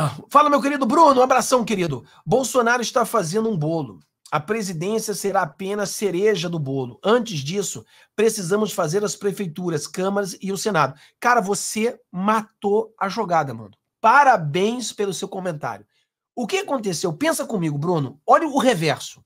Ah, fala, meu querido Bruno, um abração, querido. Bolsonaro está fazendo um bolo. A presidência será apenas cereja do bolo. Antes disso, precisamos fazer as prefeituras, câmaras e o Senado. Cara, você matou a jogada, mano. Parabéns pelo seu comentário. O que aconteceu? Pensa comigo, Bruno. Olha o reverso.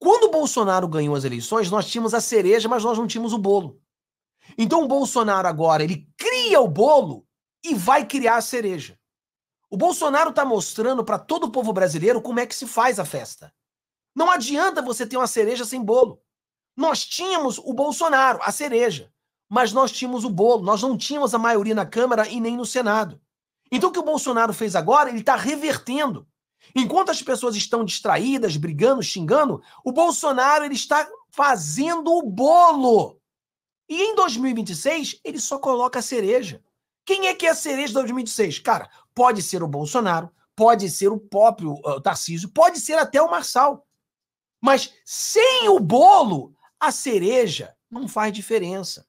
Quando o Bolsonaro ganhou as eleições, nós tínhamos a cereja, mas nós não tínhamos o bolo. Então o Bolsonaro agora, ele cria o bolo e vai criar a cereja. O Bolsonaro está mostrando para todo o povo brasileiro como é que se faz a festa. Não adianta você ter uma cereja sem bolo. Nós tínhamos o Bolsonaro, a cereja, mas nós tínhamos o bolo, nós não tínhamos a maioria na Câmara e nem no Senado. Então o que o Bolsonaro fez agora, ele está revertendo. Enquanto as pessoas estão distraídas, brigando, xingando, o Bolsonaro ele está fazendo o bolo. E em 2026, ele só coloca a cereja. Quem é que é a cereja de 2026? Cara, pode ser o Bolsonaro, pode ser o próprio uh, Tarcísio, pode ser até o Marçal. Mas sem o bolo, a cereja não faz diferença.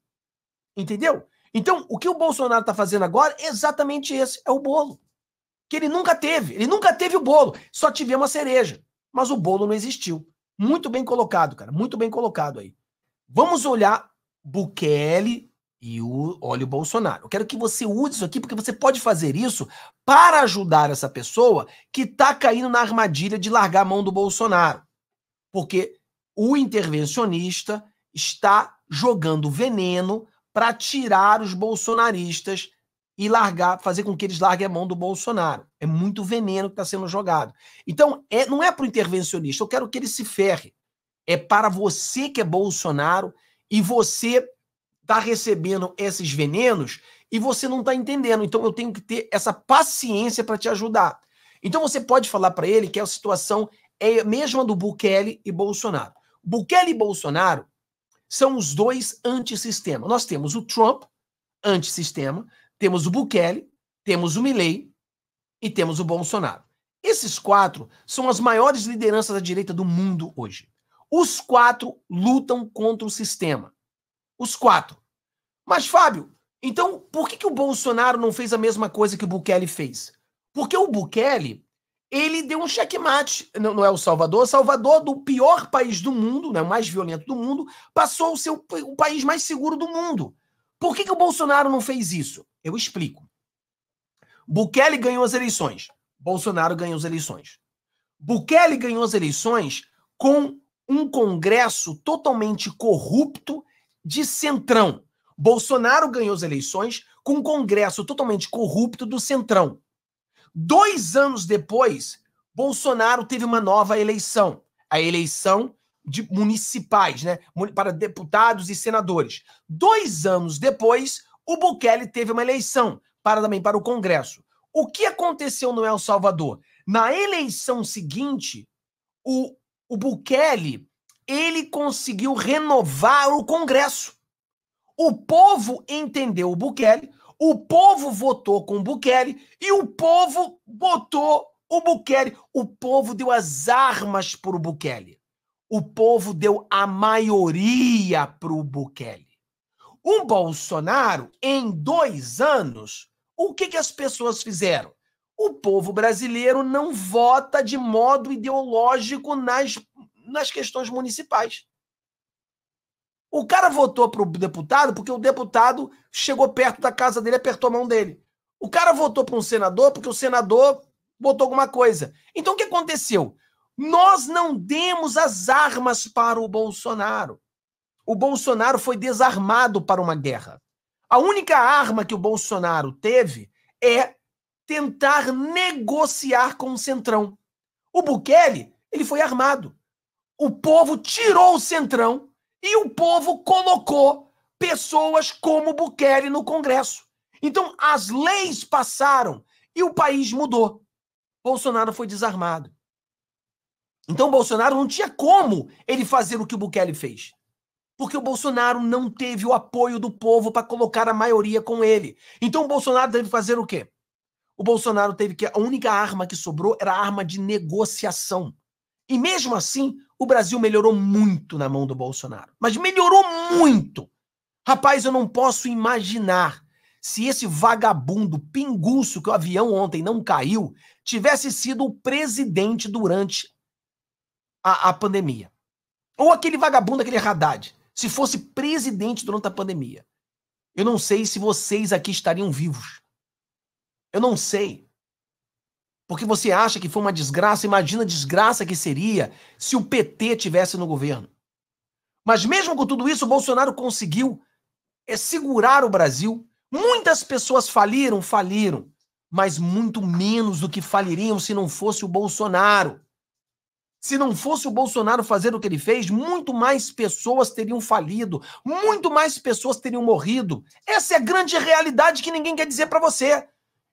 Entendeu? Então, o que o Bolsonaro está fazendo agora é exatamente esse: é o bolo. Que ele nunca teve. Ele nunca teve o bolo. Só tivemos a cereja. Mas o bolo não existiu. Muito bem colocado, cara. Muito bem colocado aí. Vamos olhar Bukele e o, olha o Bolsonaro. Eu quero que você use isso aqui, porque você pode fazer isso para ajudar essa pessoa que está caindo na armadilha de largar a mão do Bolsonaro. Porque o intervencionista está jogando veneno para tirar os bolsonaristas e largar, fazer com que eles larguem a mão do Bolsonaro. É muito veneno que está sendo jogado. Então, é, não é para o intervencionista, eu quero que ele se ferre. É para você que é Bolsonaro e você está recebendo esses venenos e você não está entendendo. Então eu tenho que ter essa paciência para te ajudar. Então você pode falar para ele que a situação é a mesma do Bukele e Bolsonaro. Bukele e Bolsonaro são os dois antissistema. Nós temos o Trump, antissistema, temos o Bukele, temos o Milley e temos o Bolsonaro. Esses quatro são as maiores lideranças da direita do mundo hoje. Os quatro lutam contra o sistema. Os quatro. Mas, Fábio, então por que, que o Bolsonaro não fez a mesma coisa que o Bukele fez? Porque o Bukele, ele deu um checkmate, não, não é o Salvador, Salvador do pior país do mundo, né, o mais violento do mundo, passou a ser o, o país mais seguro do mundo. Por que, que o Bolsonaro não fez isso? Eu explico. Bukele ganhou as eleições, Bolsonaro ganhou as eleições. Bukele ganhou as eleições com um Congresso totalmente corrupto de centrão. Bolsonaro ganhou as eleições com um Congresso totalmente corrupto do Centrão. Dois anos depois, Bolsonaro teve uma nova eleição, a eleição de municipais, né, para deputados e senadores. Dois anos depois, o Bukele teve uma eleição para também para o Congresso. O que aconteceu no El Salvador? Na eleição seguinte, o, o Bukele ele conseguiu renovar o Congresso. O povo entendeu o Bukele, o povo votou com o Bukele e o povo botou o Bukele. O povo deu as armas para o Bukele. O povo deu a maioria para o Bukele. O Bolsonaro, em dois anos, o que, que as pessoas fizeram? O povo brasileiro não vota de modo ideológico nas, nas questões municipais. O cara votou para o deputado porque o deputado chegou perto da casa dele, e apertou a mão dele. O cara votou para um senador porque o senador botou alguma coisa. Então o que aconteceu? Nós não demos as armas para o Bolsonaro. O Bolsonaro foi desarmado para uma guerra. A única arma que o Bolsonaro teve é tentar negociar com o Centrão. O Bukele, ele foi armado. O povo tirou o Centrão e o povo colocou pessoas como Bukele no Congresso. Então, as leis passaram e o país mudou. Bolsonaro foi desarmado. Então, Bolsonaro não tinha como ele fazer o que o Bukele fez. Porque o Bolsonaro não teve o apoio do povo para colocar a maioria com ele. Então, o Bolsonaro teve que fazer o quê? O Bolsonaro teve que. A única arma que sobrou era a arma de negociação. E mesmo assim, o Brasil melhorou muito na mão do Bolsonaro. Mas melhorou muito. Rapaz, eu não posso imaginar se esse vagabundo pinguço que o avião ontem não caiu tivesse sido o presidente durante a, a pandemia. Ou aquele vagabundo, aquele Haddad, se fosse presidente durante a pandemia. Eu não sei se vocês aqui estariam vivos. Eu não sei. Porque você acha que foi uma desgraça, imagina a desgraça que seria se o PT tivesse no governo. Mas mesmo com tudo isso, o Bolsonaro conseguiu é, segurar o Brasil. Muitas pessoas faliram, faliram, mas muito menos do que faliriam se não fosse o Bolsonaro. Se não fosse o Bolsonaro fazer o que ele fez, muito mais pessoas teriam falido, muito mais pessoas teriam morrido. Essa é a grande realidade que ninguém quer dizer para você.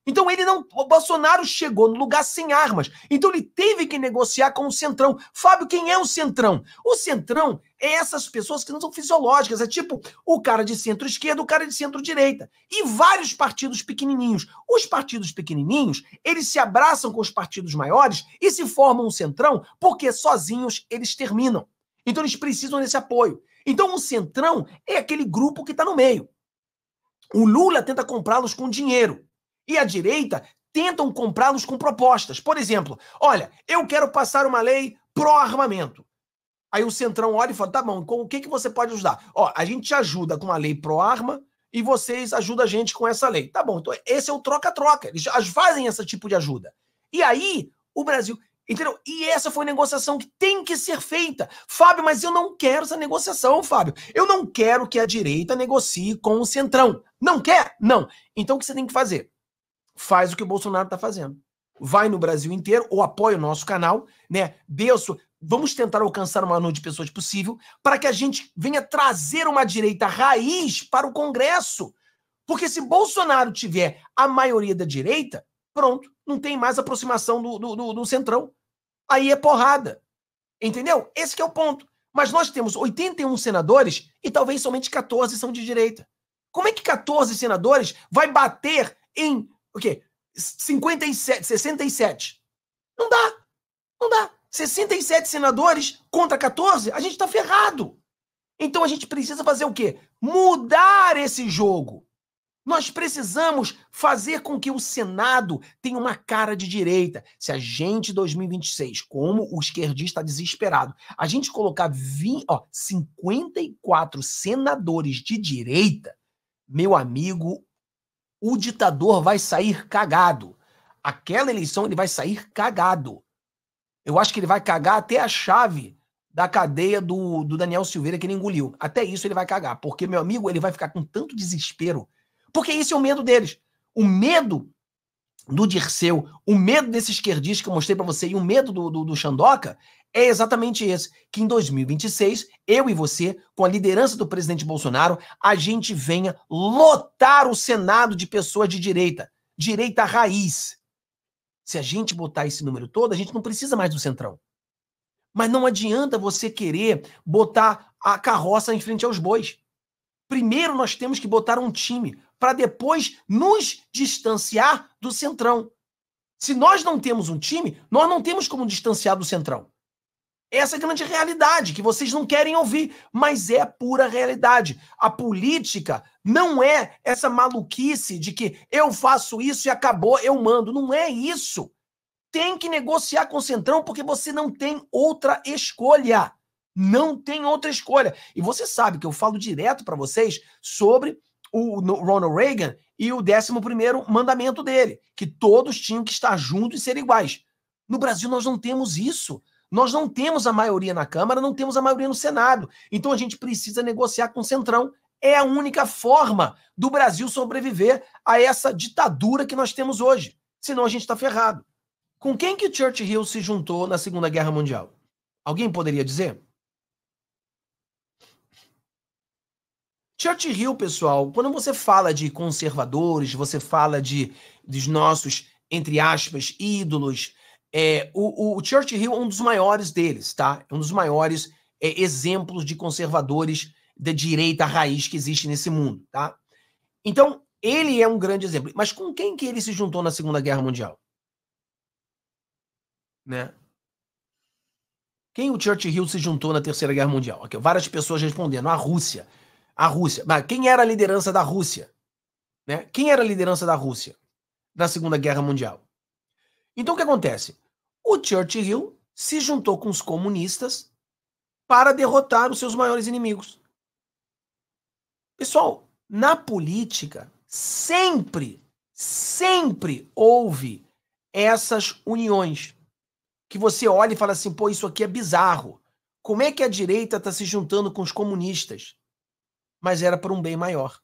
Então ele não. O Bolsonaro chegou no lugar sem armas. Então ele teve que negociar com o Centrão. Fábio, quem é o Centrão? O Centrão é essas pessoas que não são fisiológicas. É tipo o cara de centro-esquerda, o cara de centro-direita. E vários partidos pequenininhos. Os partidos pequenininhos, eles se abraçam com os partidos maiores e se formam um Centrão, porque sozinhos eles terminam. Então eles precisam desse apoio. Então o Centrão é aquele grupo que está no meio. O Lula tenta comprá-los com dinheiro e a direita tentam comprá-los com propostas. Por exemplo, olha, eu quero passar uma lei pró-armamento. Aí o Centrão olha e fala: tá bom, com o que, que você pode ajudar? Ó, a gente te ajuda com a lei pró-arma e vocês ajudam a gente com essa lei. Tá bom, então esse é o troca-troca. Eles fazem esse tipo de ajuda. E aí, o Brasil. Entendeu? E essa foi negociação que tem que ser feita. Fábio, mas eu não quero essa negociação, Fábio. Eu não quero que a direita negocie com o Centrão. Não quer? Não. Então o que você tem que fazer? faz o que o Bolsonaro está fazendo. Vai no Brasil inteiro, ou apoia o nosso canal, né? Deus, Vamos tentar alcançar o maior número de pessoas possível para que a gente venha trazer uma direita raiz para o Congresso. Porque se Bolsonaro tiver a maioria da direita, pronto, não tem mais aproximação do, do, do, do centrão. Aí é porrada. Entendeu? Esse é o ponto. Mas nós temos 81 senadores e talvez somente 14 são de direita. Como é que 14 senadores vai bater em o quê? 57, 67. Não dá. Não dá. 67 senadores contra 14, a gente está ferrado. Então a gente precisa fazer o quê? Mudar esse jogo. Nós precisamos fazer com que o Senado tenha uma cara de direita. Se a gente, 2026, como o esquerdista desesperado, a gente colocar 20, ó, 54 senadores de direita, meu amigo, o ditador vai sair cagado. Aquela eleição ele vai sair cagado. Eu acho que ele vai cagar até a chave da cadeia do, do Daniel Silveira que ele engoliu. Até isso ele vai cagar, porque, meu amigo, ele vai ficar com tanto desespero. Porque esse é o medo deles. O medo do Dirceu, o medo desse esquerdista que eu mostrei para você e o medo do, do, do Xandoca é exatamente esse: que em 2026, eu e você, com a liderança do presidente Bolsonaro, a gente venha lotar o Senado de pessoas de direita, direita raiz. Se a gente botar esse número todo, a gente não precisa mais do centrão. Mas não adianta você querer botar a carroça em frente aos bois. Primeiro nós temos que botar um time para depois nos distanciar do centrão. Se nós não temos um time, nós não temos como distanciar do centrão. Essa é a grande realidade que vocês não querem ouvir, mas é a pura realidade. A política não é essa maluquice de que eu faço isso e acabou, eu mando. Não é isso. Tem que negociar com o Centrão porque você não tem outra escolha. Não tem outra escolha. E você sabe que eu falo direto para vocês sobre o Ronald Reagan e o 11 mandamento dele, que todos tinham que estar juntos e ser iguais. No Brasil nós não temos isso. Nós não temos a maioria na Câmara, não temos a maioria no Senado. Então a gente precisa negociar com o Centrão. É a única forma do Brasil sobreviver a essa ditadura que nós temos hoje. Senão a gente está ferrado. Com quem que Churchill se juntou na Segunda Guerra Mundial? Alguém poderia dizer? Churchill, pessoal, quando você fala de conservadores, você fala de dos nossos, entre aspas, ídolos, é, o, o Churchill Hill é um dos maiores deles, tá? É um dos maiores é, exemplos de conservadores da direita raiz que existe nesse mundo, tá? Então, ele é um grande exemplo. Mas com quem que ele se juntou na Segunda Guerra Mundial? Né? Quem o Churchill se juntou na Terceira Guerra Mundial? Aqui, várias pessoas respondendo. A Rússia. A Rússia. Mas quem era a liderança da Rússia? Né? Quem era a liderança da Rússia na Segunda Guerra Mundial? Então o que acontece? O Churchill se juntou com os comunistas para derrotar os seus maiores inimigos. Pessoal, na política sempre, sempre houve essas uniões que você olha e fala assim, pô, isso aqui é bizarro. Como é que a direita está se juntando com os comunistas? Mas era por um bem maior.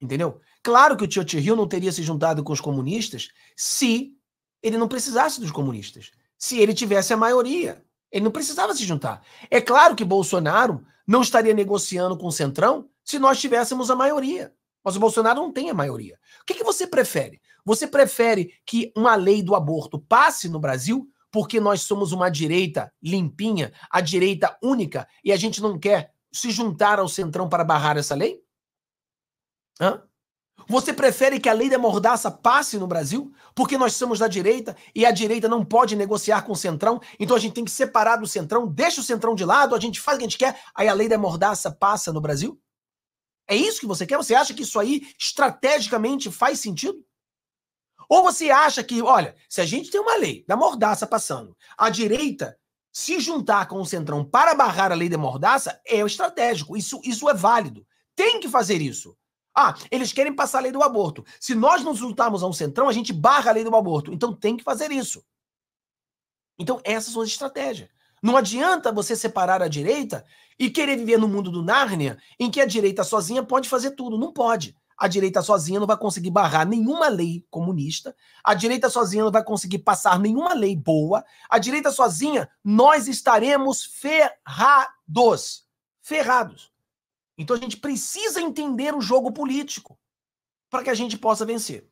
Entendeu? Claro que o Churchill não teria se juntado com os comunistas se ele não precisasse dos comunistas. Se ele tivesse a maioria, ele não precisava se juntar. É claro que Bolsonaro não estaria negociando com o Centrão se nós tivéssemos a maioria. Mas o Bolsonaro não tem a maioria. O que, que você prefere? Você prefere que uma lei do aborto passe no Brasil porque nós somos uma direita limpinha, a direita única, e a gente não quer se juntar ao Centrão para barrar essa lei? Hã? Você prefere que a lei da mordaça passe no Brasil? Porque nós somos da direita e a direita não pode negociar com o centrão, então a gente tem que separar do centrão, deixa o centrão de lado, a gente faz o que a gente quer, aí a lei da mordaça passa no Brasil? É isso que você quer? Você acha que isso aí estrategicamente faz sentido? Ou você acha que, olha, se a gente tem uma lei da mordaça passando, a direita se juntar com o centrão para barrar a lei da mordaça é estratégico, isso, isso é válido, tem que fazer isso. Ah, eles querem passar a lei do aborto. Se nós nos juntarmos a um centrão, a gente barra a lei do aborto. Então tem que fazer isso. Então essas são as estratégias. Não adianta você separar a direita e querer viver no mundo do Nárnia em que a direita sozinha pode fazer tudo. Não pode. A direita sozinha não vai conseguir barrar nenhuma lei comunista. A direita sozinha não vai conseguir passar nenhuma lei boa. A direita sozinha, nós estaremos ferrados. Ferrados. Então a gente precisa entender o jogo político para que a gente possa vencer.